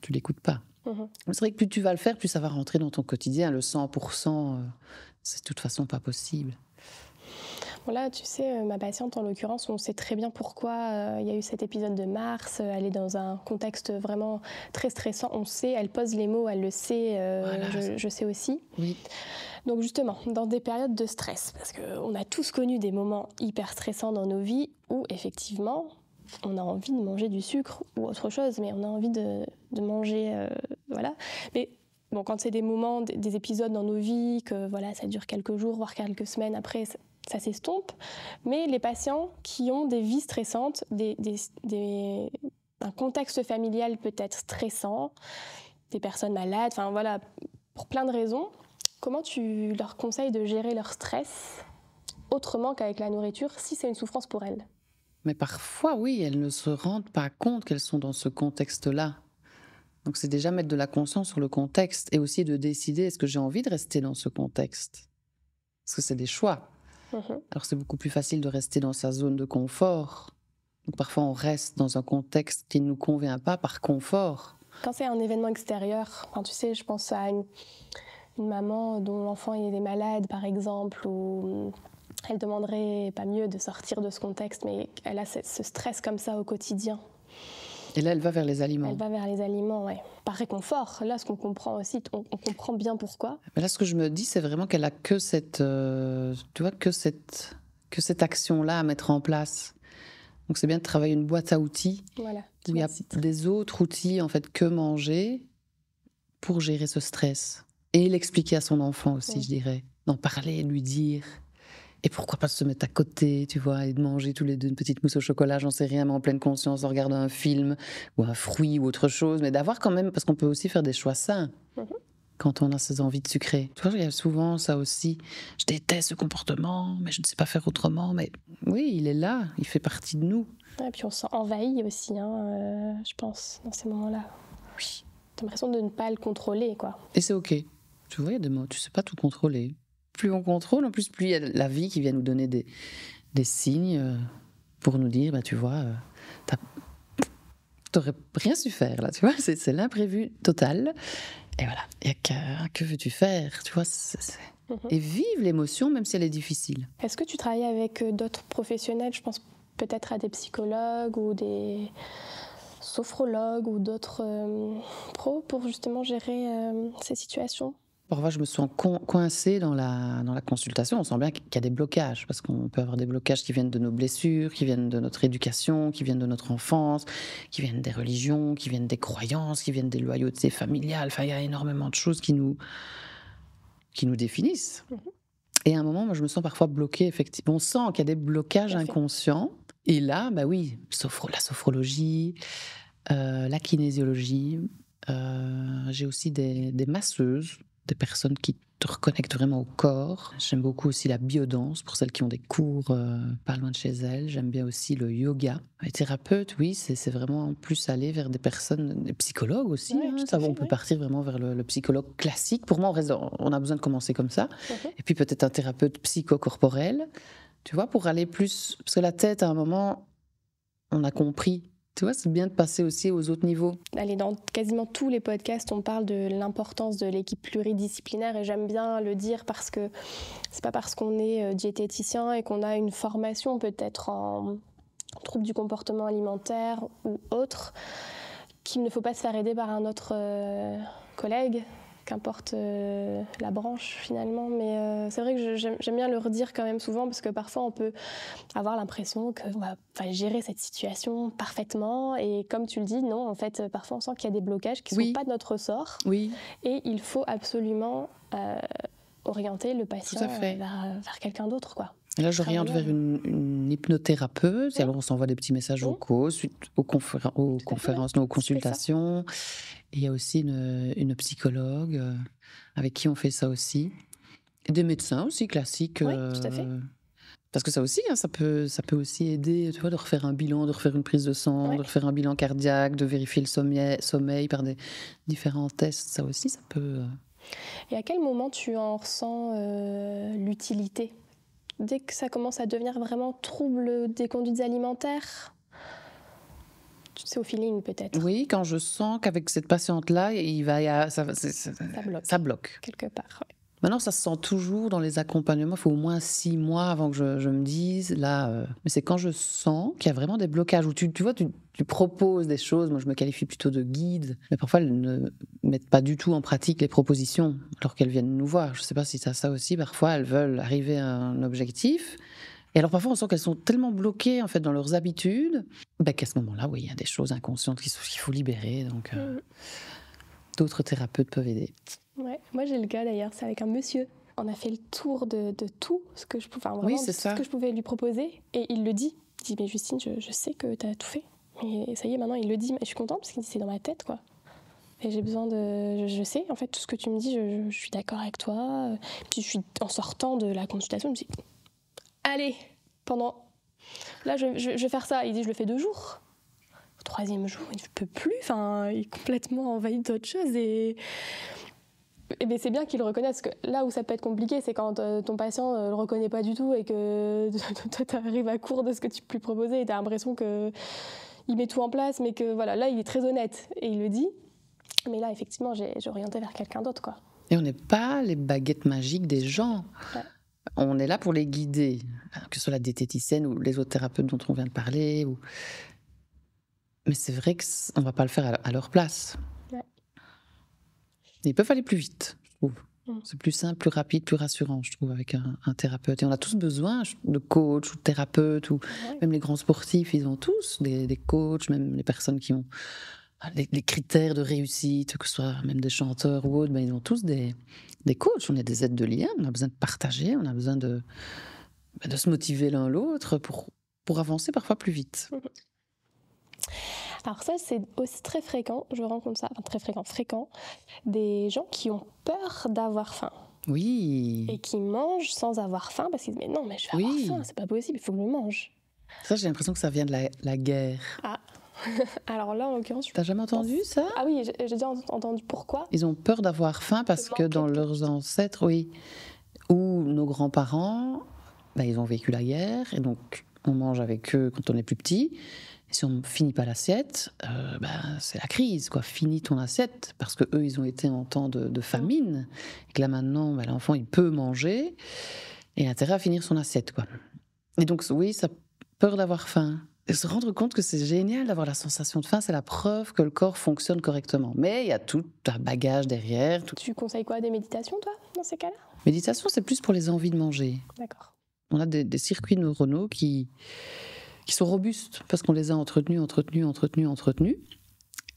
S2: tu l'écoutes pas. C'est vrai que plus tu vas le faire, plus ça va rentrer dans ton quotidien. Le 100%, euh, c'est de toute façon pas possible.
S1: Voilà, tu sais, euh, ma patiente, en l'occurrence, on sait très bien pourquoi euh, il y a eu cet épisode de mars. Elle est dans un contexte vraiment très stressant. On sait, elle pose les mots, elle le sait, je, sais aussi. Donc justement, dans des périodes de stress, parce qu'on a tous connu des moments hyper stressants dans nos vies où effectivement, on a envie de manger du sucre ou autre chose, mais on a envie de, manger, euh, voilà. Mais bon, quand c'est des moments, des, épisodes dans nos vies, que voilà, ça dure quelques jours, voire quelques semaines après, ça, s'estompe. Mais les patients qui ont des vies stressantes, un contexte familial peut-être stressant, des personnes malades, enfin voilà, pour plein de raisons, comment tu leur conseilles de gérer leur stress autrement qu'avec la nourriture si c'est une souffrance pour elles
S2: mais parfois, oui, elles ne se rendent pas compte qu'elles sont dans ce contexte-là. Donc c'est déjà mettre de la conscience sur le contexte et aussi de décider est-ce que j'ai envie de rester dans ce contexte Parce que c'est des choix. Mm-hmm. Alors c'est beaucoup plus facile de rester dans sa zone de confort. Donc parfois on reste dans un contexte qui ne nous convient pas par confort.
S1: Quand c'est un événement extérieur, quand tu sais, je pense à une, une maman dont l'enfant est malade par exemple ou elle demanderait pas mieux de sortir de ce contexte, mais elle a ce stress comme ça au quotidien.
S2: Et là, elle va vers les aliments. Elle va
S1: vers les aliments, oui. Par réconfort. Là, ce qu'on comprend aussi, on, comprend bien pourquoi.
S2: Mais là, ce que je me dis, c'est vraiment qu'elle a que cette, euh, tu vois, que cette, que cette action-là à mettre en place. Donc, c'est bien de travailler une boîte à outils voilà, il y a des autres outils en fait que manger pour gérer ce stress et l'expliquer à son enfant aussi, je dirais, d'en parler, lui dire. Et pourquoi pas se mettre à côté, tu vois, et de manger tous les deux une petite mousse au chocolat, j'en sais rien, mais en pleine conscience, en regardant un film ou un fruit ou autre chose, mais d'avoir quand même, parce qu'on peut aussi faire des choix sains. Mhm. Quand on a ces envies de sucrer. Tu vois, il y a souvent ça aussi. Je déteste ce comportement, mais je ne sais pas faire autrement. Mais oui, il est là, il fait partie de nous.
S1: Et puis on s'envahit aussi, hein, euh, je pense, dans ces moments-là. Oui. T'as l'impression de ne pas le contrôler, quoi.
S2: Et c'est OK. Tu vois, il y a des mots, tu sais pas tout contrôler plus on contrôle, en plus, plus il y a la vie qui vient nous donner des, signes euh, pour nous dire, bah, tu vois, euh, tu t'aurais rien su faire là, tu vois, c'est l'imprévu total. Et voilà, y a que, que veux-tu faire, tu vois, mhm. et vive l'émotion même si elle est difficile.
S1: Est-ce que tu travailles avec euh, d'autres professionnels, je pense peut-être à des psychologues ou des sophrologues ou d'autres pros pour justement gérer ces situations
S2: Parfois, je me sens coincée dans la, dans la consultation. On sent bien qu'il y a des blocages, parce qu'on peut avoir des blocages qui viennent de nos blessures, qui viennent de notre éducation, qui viennent de notre enfance, qui viennent des religions, qui viennent des croyances, qui viennent des loyautés familiales. Enfin, il y a énormément de choses qui nous, qui nous définissent. Mm-hmm. Et à un moment, moi, je me sens parfois bloquée, effectivement. On sent qu'il y a des blocages inconscients. Et là, bah oui, la sophrologie, euh, la kinésiologie. Euh, j'ai aussi des, des masseuses des personnes qui te reconnectent vraiment au corps. J'aime beaucoup aussi la biodance pour celles qui ont des cours euh, pas loin de chez elles. J'aime bien aussi le yoga. Les thérapeutes, oui, c'est vraiment plus aller vers des personnes, des psychologues aussi. Hein. on peut partir vraiment vers le, psychologue classique. Pour moi, on, on a besoin de commencer comme ça. Et puis peut-être un thérapeute psychocorporel. Tu vois, pour aller plus. Parce que la tête, à un moment, on a compris tu vois, c'est bien de passer aussi aux autres niveaux.
S1: dans quasiment tous les podcasts, on parle de l'importance de l'équipe pluridisciplinaire et j'aime bien le dire parce que c'est pas parce qu'on est euh, diététicien et qu'on a une formation peut-être en troubles du comportement alimentaire ou autre qu'il ne faut pas se faire aider par un autre euh, collègue qu'importe euh, la branche finalement. Mais euh, c'est vrai que j'aime bien le redire quand même souvent parce que parfois on peut avoir l'impression qu'on va gérer cette situation parfaitement. Et comme tu le dis, non, en fait, parfois on sent qu'il y a des blocages qui ne sont pas de notre sort Et il faut absolument euh, orienter le patient vers, vers quelqu'un d'autre, quoi
S2: là, je reviens vers une, une hypnothérapeute. Et alors, on s'envoie des petits messages au vocaux, suite aux, conférences, aux consultations. il y a aussi une, psychologue euh, avec qui on fait ça aussi. des médecins aussi classiques. Oui, euh, tout à fait. Parce que ça aussi, hein, ça, peut, ça peut aussi aider tu vois, de refaire un bilan, de refaire une prise de sang, de refaire un bilan cardiaque, de vérifier le sommeil, sommeil par des différents tests. Ça aussi, ça peut. Euh,
S1: et à quel moment tu en ressens l'utilité dès que ça commence à devenir vraiment trouble des conduites alimentaires c'est au feeling peut-être.
S2: Oui, quand je sens qu'avec cette patiente-là, il va ça, bloque. ça bloque. Quelque part. Ouais. Maintenant, ça se sent toujours dans les accompagnements. Il faut au moins six mois avant que je, me dise, là, euh, mais c'est quand je sens qu'il y a vraiment des blocages, où tu, vois, tu, proposes des choses. Moi, je me qualifie plutôt de guide, mais parfois, elles ne mettent pas du tout en pratique les propositions, alors qu'elles viennent nous voir. Je ne sais pas si c'est ça aussi. Parfois, elles veulent arriver à un objectif. Et alors parfois on sent qu'elles sont tellement bloquées en fait dans leurs habitudes, bah, qu'à ce moment-là, oui, il y a des choses inconscientes qu'il faut libérer. Donc euh, mm. d'autres thérapeutes peuvent aider.
S1: Ouais. Moi, j'ai le cas d'ailleurs, c'est avec un monsieur. On a fait le tour de, de tout ce que je pouvais, ce que je pouvais lui proposer, et il le dit. Il dit mais Justine, je, je sais que tu as tout fait, Et ça y est, maintenant il le dit. Je suis contente parce qu'il c'est dans ma tête, quoi. Et j'ai besoin de. Je, sais, en fait, tout ce que tu me dis, je, suis d'accord avec toi. Puis je suis en sortant de la consultation, je me dis allez, pendant. Là, je, je vais faire ça. Il dit je le fais deux jours troisième jour, il ne peut plus, enfin, il est complètement envahi d'autres choses et eh ben, c'est bien qu'ils le reconnaissent. que là où ça peut être compliqué, c'est quand euh, ton patient ne euh, le reconnaît pas du tout et que *laughs* toi, tu arrives à court de ce que tu peux lui proposer et tu as l'impression qu'il met tout en place, mais que voilà, là, il est très honnête et il le dit. Mais là, effectivement, j'ai orienté vers quelqu'un d'autre. quoi.
S2: Et on n'est pas les baguettes magiques des gens. On est là pour les guider, que ce soit la diététicienne ou les autres thérapeutes dont on vient de parler. Mais c'est vrai qu'on ne va pas le faire à leur place. Ils peuvent aller plus vite, je trouve. Mm. C'est plus simple, plus rapide, plus rassurant, je trouve, avec un, thérapeute. Et on a tous besoin de coach ou de thérapeute, ou ah même les grands sportifs, ils ont tous des, des coachs, même les personnes qui ont ah, les, critères de réussite, que ce soit même des chanteurs ou autres, ben, ils ont tous des, des coachs. On est des aides de lien, on a besoin de partager, on a besoin de, ben, de se motiver l'un l'autre pour, pour avancer parfois plus vite. Mm-hmm.
S1: Alors ça, c'est aussi très fréquent, je rencontre ça, très fréquent, fréquent, des gens qui ont peur d'avoir faim.
S2: Oui. Et qui
S1: mangent sans avoir faim parce qu'ils disent mais non, mais je vais avoir faim, c'est pas possible, il faut que je mange.
S2: Ça, j'ai l'impression que ça vient de la, guerre. Ah.
S1: *laughs* Alors là, en l'occurrence,
S2: t'as jamais entendu
S1: ça Ah oui, j'ai déjà entendu. Pourquoi
S2: Ils ont peur d'avoir faim parce que dans leurs ancêtres, oui, ou nos grands-parents, bah, ils ont vécu la guerre et donc on mange avec eux quand on est plus petit si on finit pas l'assiette, euh, ben, c'est la crise, quoi. Finis ton assiette, parce que eux, ils ont été en temps de, famine, et que là maintenant, ben, l'enfant, il peut manger, et il a intérêt à finir son assiette, quoi. Et donc, oui, ça peur d'avoir faim. Et se rendre compte que c'est génial d'avoir la sensation de faim, c'est la preuve que le corps fonctionne correctement. Mais il y a tout un bagage derrière. Tout... Tu conseilles quoi Des méditations, toi, dans ces cas-là Méditation, c'est plus pour les envies de manger. D'accord. On a des, des circuits neuronaux qui, qui sont robustes parce qu'on les a entretenus, entretenus, entretenus, entretenus.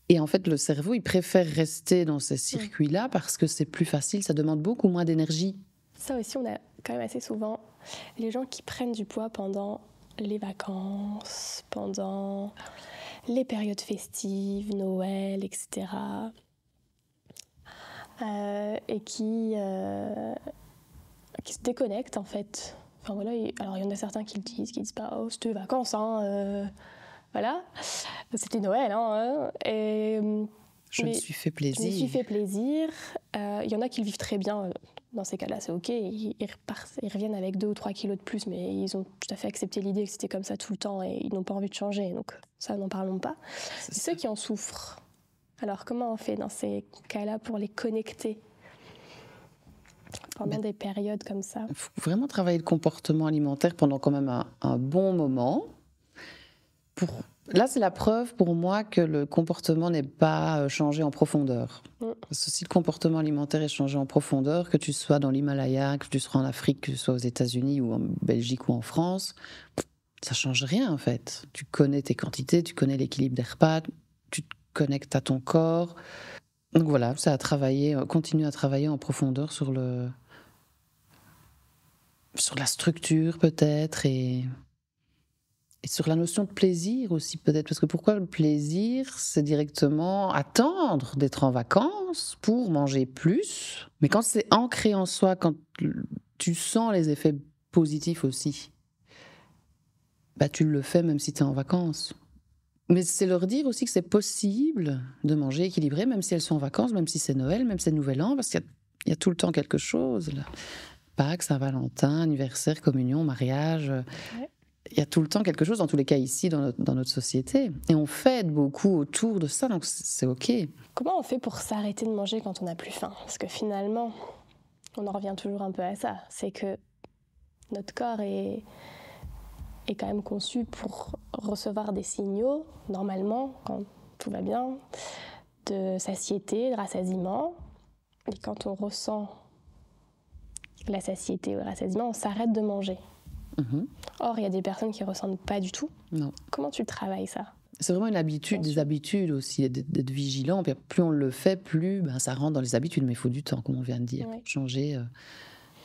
S2: Et en fait, le cerveau, il préfère rester dans ces circuits-là parce que c'est plus facile, ça demande beaucoup moins d'énergie.
S1: Ça aussi, on a quand même assez souvent les gens qui prennent du poids pendant les vacances, pendant les périodes festives, Noël, etc. Euh, et qui, euh, qui se déconnectent en fait alors il y en a certains qui le disent, qui disent pas oh, c'était vacances, hein, euh, voilà, c'était Noël. Hein, hein et, hum,
S2: je me suis fait plaisir. Je me suis fait
S1: plaisir. Il y en a qui le vivent très bien. Euh, dans ces cas-là, c'est OK. Ils, ils reviennent avec 2 ou 3 kilos de plus, mais ils ont tout à fait accepté l'idée que c'était comme ça tout le temps et ils n'ont pas envie de changer. Donc, ça, n'en parlons pas. ceux qui en souffrent. Alors, comment on fait dans ces cas-là pour les connecter pendant des périodes comme ça Il faut
S2: vraiment travailler le comportement alimentaire pendant quand même un, bon moment. Pour... Là, c'est la preuve pour moi que le comportement n'est pas euh, changé en profondeur. Mm. Parce si le comportement alimentaire est changé en profondeur, que tu sois dans l'Himalaya, que tu sois en Afrique, que tu sois aux États-Unis ou en Belgique ou en France, ça change rien en fait. Tu connais tes quantités, tu connais l'équilibre des repas, tu te connectes à ton corps. Donc voilà, ça a travaillé, euh, continuer à travailler en profondeur sur le, sur la structure peut-être et, sur la notion de plaisir aussi peut-être. Parce que pourquoi le plaisir, c'est directement attendre d'être en vacances pour manger plus. Mais quand c'est ancré en soi, quand tu sens les effets positifs aussi, bah tu le fais même si tu es en vacances. Mais c'est leur dire aussi que c'est possible de manger équilibré, même si elles sont en vacances, même si c'est Noël, même si c'est Nouvel An, parce qu'il y, y, a tout le temps quelque chose. Là. Pâques, Saint-Valentin, anniversaire, communion, mariage. Il y a tout le temps quelque chose, dans tous les cas ici, dans notre, société. Et on fête beaucoup autour de ça, donc c'est OK.
S1: Comment on fait pour s'arrêter de manger quand on n'a plus faim Parce que finalement, on en revient toujours un peu à ça. C'est que notre corps est, est quand même conçu pour recevoir des signaux, normalement, quand tout va bien, de satiété, de rassasiement. Et quand on ressent la satiété ou le rassasiement, on s'arrête de manger. Mhm. Or, il y a des personnes qui ne ressentent pas du tout. Comment tu travailles ça
S2: c'est vraiment une habitude, des habitudes aussi, d'être vigilant. Plus on le fait, plus ben, ça rentre dans les habitudes, mais il faut du temps, comme on vient de dire, changer ces euh,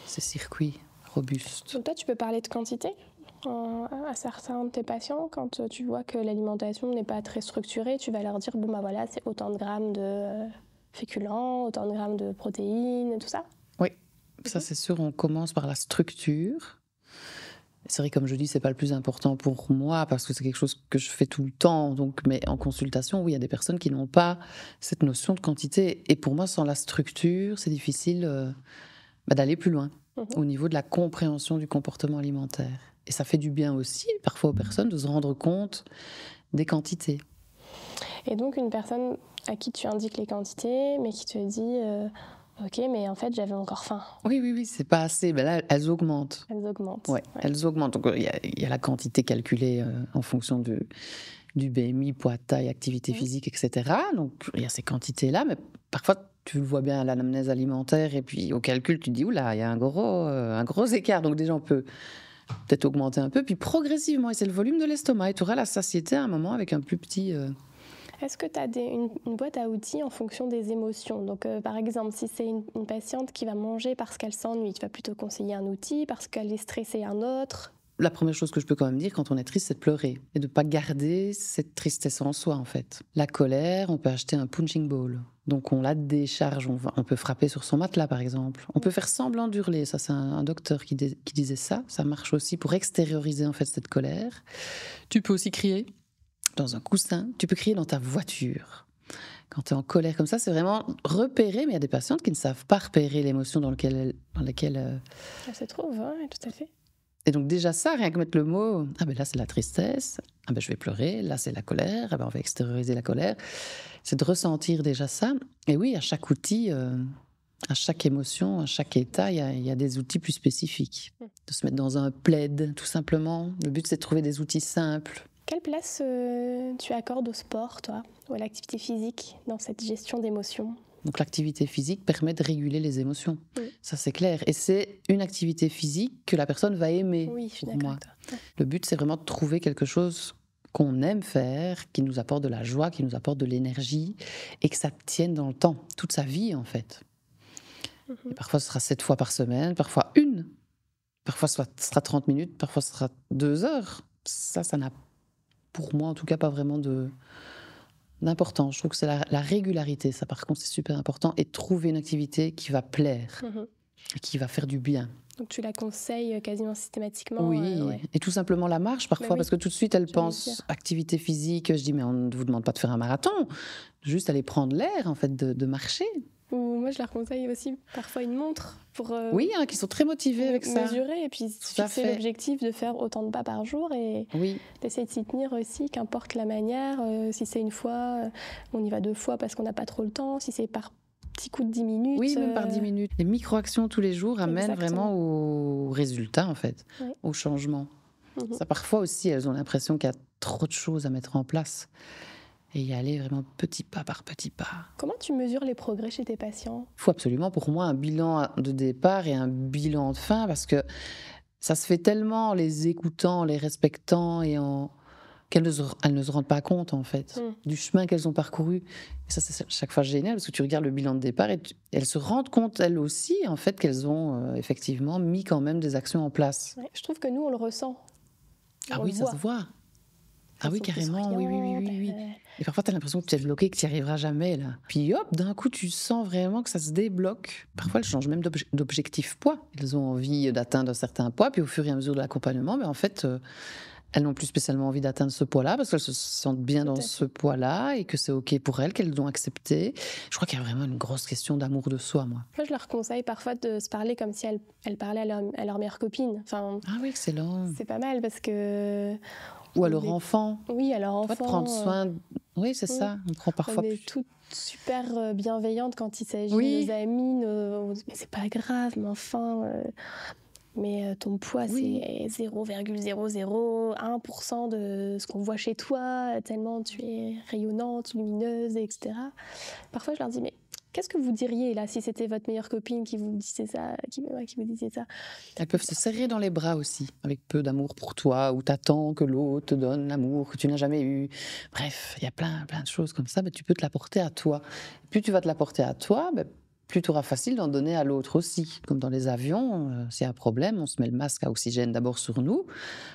S2: ce circuit robuste.
S1: Donc toi, tu peux parler de quantité euh, à certains de tes patients quand tu vois que l'alimentation n'est pas très structurée. Tu vas leur dire bon ben, voilà, c'est autant de grammes de féculents, autant de grammes de protéines, tout ça.
S2: Oui, ça, mhm. c'est sûr, on commence par la structure. C'est vrai, comme je dis, c'est pas le plus important pour moi parce que c'est quelque chose que je fais tout le temps. Donc, mais en consultation, oui, il y a des personnes qui n'ont pas cette notion de quantité. Et pour moi, sans la structure, c'est difficile euh, bah, d'aller plus loin mhm. au niveau de la compréhension du comportement alimentaire. Et ça fait du bien aussi, parfois, aux personnes de se rendre compte des quantités.
S1: Et donc, une personne à qui tu indiques les quantités, mais qui te dit. Euh, Ok, mais en fait, j'avais encore faim. Oui, oui,
S2: oui, c'est pas assez. Mais ben là, elles augmentent.
S1: Elles augmentent. Oui,
S2: ouais. elles augmentent. Donc, euh, il y, a la quantité calculée euh, en fonction du, du BMI, poids, taille, activité physique, etc. Donc, il y a ces quantités-là, mais parfois, tu le vois bien à l'anamnèse alimentaire et puis au calcul, tu te dis, oula, il y a un gros, euh, un gros écart. Donc, déjà, on peut peut-être augmenter un peu, puis progressivement, et c'est le volume de l'estomac, et tu auras la satiété à un moment avec un plus petit
S1: est-ce que tu as une, boîte à outils en fonction des émotions Donc, euh, par exemple, si c'est une, patiente qui va manger parce qu'elle s'ennuie, tu vas plutôt conseiller un outil, parce qu'elle est stressée un autre
S2: La première chose que je peux quand même dire quand on est triste, c'est de pleurer et de ne pas garder cette tristesse en soi, en fait. La colère, on peut acheter un punching ball. Donc on la décharge, on, peut frapper sur son matelas par exemple. On peut faire semblant d'hurler, ça c'est un, docteur qui, qui, disait ça, ça marche aussi pour extérioriser en fait cette colère. Tu peux aussi crier, dans un coussin, tu peux crier dans ta voiture. Quand tu es en colère comme ça, c'est vraiment repérer, mais il y a des patientes qui ne savent pas repérer l'émotion dans, laquelle... Euh,
S1: se trouve, hein, tout à fait.
S2: Et donc déjà ça, rien que mettre le mot, ah ben là c'est la tristesse, ah ben je vais pleurer, là c'est la colère, ah ben on va extérioriser la colère, c'est de ressentir déjà ça. Et oui, à chaque outil, euh, à chaque émotion, à chaque état, il y, a des outils plus spécifiques. Mmh. De se mettre dans un plaid, tout simplement. Le but c'est de trouver des outils simples
S1: quelle place euh, tu accordes au sport, toi, ou à l'activité physique dans cette gestion d'émotions
S2: donc l'activité physique permet de réguler les émotions, ça c'est clair. Et c'est une activité physique que la personne va aimer. Oui, je pour Le but c'est vraiment de trouver quelque chose qu'on aime faire, qui nous apporte de la joie, qui nous apporte de l'énergie, et que ça tienne dans le temps, toute sa vie en fait. Mhm. parfois ce sera sept fois par semaine, parfois une, parfois ce sera 30 minutes, parfois ce sera deux heures. Ça, ça n'a pour moi en tout cas, pas vraiment de d'important. Je trouve que c'est la, régularité, ça par contre, c'est super important, et trouver une activité qui va plaire, mhm. qui va faire du bien.
S1: Donc tu la conseilles euh, quasiment systématiquement Oui, euh,
S2: et tout simplement la marche parfois, bah parce que tout de suite, elle pense activité physique, je dis mais on ne vous demande pas de faire un marathon, juste aller prendre l'air, en fait, de marcher.
S1: Ou moi, je leur conseille aussi parfois une montre pour. Euh, oui, hein, qui sont
S2: très motivés avec ça. Mesurer
S1: et puis fixer l'objectif de faire autant de pas par jour et d'essayer de s'y tenir aussi, qu'importe la manière. Euh, si c'est une fois, euh, on y va deux fois parce qu'on n'a pas trop le temps. Si c'est par petit coup de 10 minutes. Oui, même par 10
S2: minutes. Les micro-actions tous les jours amènent vraiment au résultat, en fait, au changement. Mhm. Ça, parfois aussi, elles ont l'impression qu'il y a trop de choses à mettre en place et y aller vraiment petit pas par petit pas.
S1: Comment tu mesures les progrès chez tes patients
S2: Il faut absolument pour moi un bilan de départ et un bilan de fin parce que ça se fait tellement en les écoutant, en les respectant et en qu'elles ne, se, rendent pas compte en fait hmm. du chemin qu'elles ont parcouru. Et ça c'est chaque fois génial parce que tu regardes le bilan de départ et elles se rendent compte elles aussi en fait qu'elles ont euh, effectivement mis quand même des actions en place.
S1: je trouve que nous on le ressent. ah oui, ça se
S2: voit. Ah oui, carrément, oui, oui, oui, oui, Et parfois, tu as l'impression que tu es bloqué, que tu n'y arriveras jamais, là. Puis hop, d'un coup, tu sens vraiment que ça se débloque. Parfois, elles changent même d'objectif poids. Elles ont envie d'atteindre un certain poids, puis au fur et à mesure de l'accompagnement, mais ben, en fait, euh, elles n'ont plus spécialement envie d'atteindre ce poids-là parce qu'elles se sentent bien dans ce poids-là et que c'est OK pour elles, qu'elles l'ont accepté. Je crois qu'il y a vraiment une grosse question d'amour de soi, moi.
S1: Moi, je leur conseille parfois de se parler comme si elles, elles parlaient à leur, à leur meilleure copine. Enfin, ah oui, excellent. C'est pas mal parce que
S2: ou à leur enfant.
S1: Oui, à leur enfant. prendre euh, soin.
S2: Oui, c'est ça. On prend parfois.
S1: On est toutes super euh, bienveillantes quand il s'agit de nos amis. Nos... Mais c'est pas grave, mais enfin. Euh, mais ton poids, c'est 0,001% de ce qu'on voit chez toi, tellement tu es rayonnante, lumineuse, etc. Parfois, je leur dis, mais Qu'est-ce que vous diriez là si c'était votre meilleure copine qui vous disait ça, qui, vous disait ça
S2: Elles peuvent se serrer dans les bras aussi, avec peu d'amour pour toi, ou t'attends que l'autre te donne l'amour que tu n'as jamais eu. Bref, il y a plein, plein de choses comme ça, mais tu peux te la porter à toi. Et plus tu vas te la porter à toi, ben, plutôt facile d'en donner à l'autre aussi. Comme dans les avions, c'est euh, s'il y a un problème, on se met le masque à oxygène d'abord sur nous,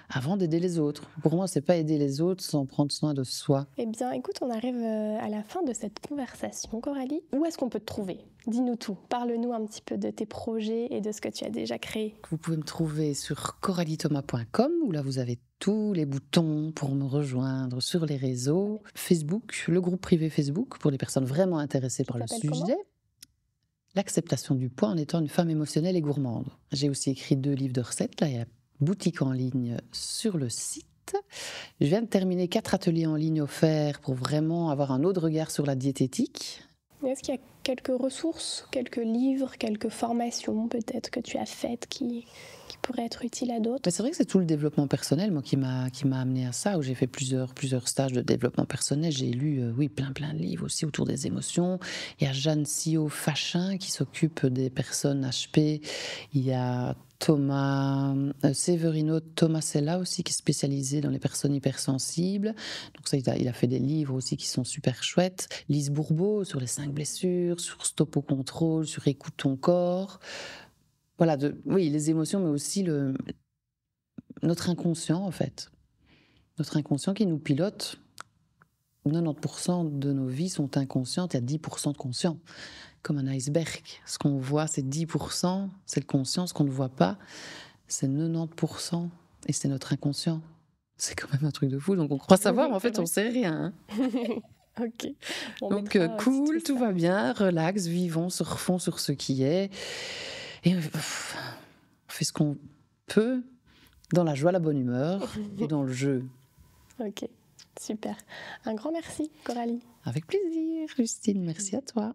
S2: avant d'aider les autres. Pour moi, c'est pas aider les autres sans prendre soin de soi.
S1: Eh bien, écoute, on arrive euh, à la fin de cette conversation, Coralie. Où est-ce qu'on peut te trouver Dis-nous tout. Parle-nous un petit peu de tes projets et de ce que tu as déjà créé.
S2: Vous pouvez me trouver sur coralithomas.com où là vous avez tous les boutons pour me rejoindre sur les réseaux, Facebook, le groupe privé Facebook pour les personnes vraiment intéressées par le sujet l'acceptation du poids en étant une femme émotionnelle et gourmande. J'ai aussi écrit deux livres de recettes. Là, il y a boutique en ligne sur le site. Je viens de terminer quatre ateliers en ligne offerts pour vraiment avoir un autre regard sur la diététique.
S1: Est-ce qu'il y a quelques ressources, quelques livres, quelques formations peut-être que tu as faites qui, pourraient être utiles à d'autres
S2: bah, C'est vrai que c'est tout le développement personnel moi, qui m'a amené à ça, où j'ai fait plusieurs, plusieurs stages de développement personnel. J'ai lu euh, oui, plein plein de livres aussi autour des émotions. Il y a Jeanne Sio Fachin qui s'occupe des personnes HP. Il y a Thomas euh, Severino Tomasella aussi, qui est spécialisé dans les personnes hypersensibles. Donc il a, fait des livres aussi qui sont super chouettes. Lise Bourbeau sur les cinq blessures, sur Stop au contrôle, sur Écoute ton corps. Voilà, oui, les émotions, mais aussi notre inconscient, en fait. Notre inconscient qui nous pilote. 90% de nos vies sont inconscientes, il y a 10% de conscient comme un iceberg. Ce qu'on voit, c'est 10%, c'est le conscient. Ce qu'on ne voit pas, c'est 90%. Et c'est notre inconscient. C'est quand même un truc de fou. Donc on croit ah savoir, mais en fait, on sait rien. *laughs* ok. Donc euh, cool, tout, va bien, relax, vivons, surfons sur ce qui est. Et euh, on fait ce qu'on peut dans la joie, la bonne humeur *laughs* et dans le jeu.
S1: Ok, super. Un grand merci, Coralie. Avec plaisir,
S2: Justine. Merci à toi.